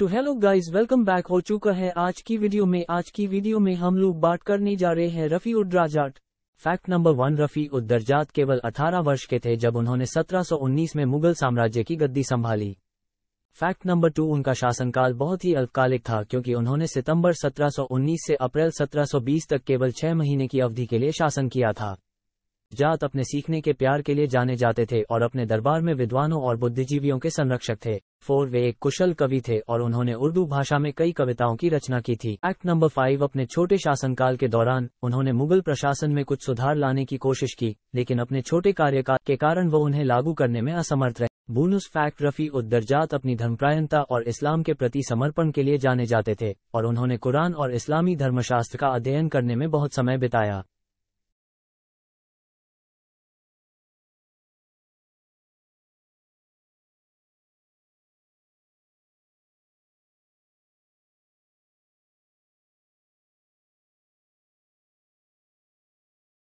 तो hello guys welcome back हो चुका है आज की वीडियो में आज की वीडियो में हम लोग बात करने जा रहे हैं Rafi Uddarajat fact number one Rafi Uddarajat केवल 18 वर्ष के थे जब उन्होंने 1719 में मुगल साम्राज्य की गद्दी संभाली फैक्ट नंबर टू उनका शासनकाल बहुत ही अल्पकालिक था क्योंकि उन्होंने सितम्बर सत्रह से अप्रैल सत्रह तक केवल छह महीने की अवधि के लिए शासन किया था जात अपने सीखने के प्यार के लिए जाने जाते थे और अपने दरबार में विद्वानों और बुद्धिजीवियों के संरक्षक थे फोर वे एक कुशल कवि थे और उन्होंने उर्दू भाषा में कई कविताओं की रचना की थी एक्ट नंबर फाइव अपने छोटे शासनकाल के दौरान उन्होंने मुगल प्रशासन में कुछ सुधार लाने की कोशिश की लेकिन अपने छोटे कार्यकाल के कारण वो उन्हें लागू करने में असमर्थ रहे बोनस फैक्ट रफी उदरजात अपनी धर्मप्रायणता और इस्लाम के प्रति समर्पण के लिए जाने जाते थे और उन्होंने कुरान और इस्लामी धर्मशास्त्र का अध्ययन करने में बहुत समय बिताया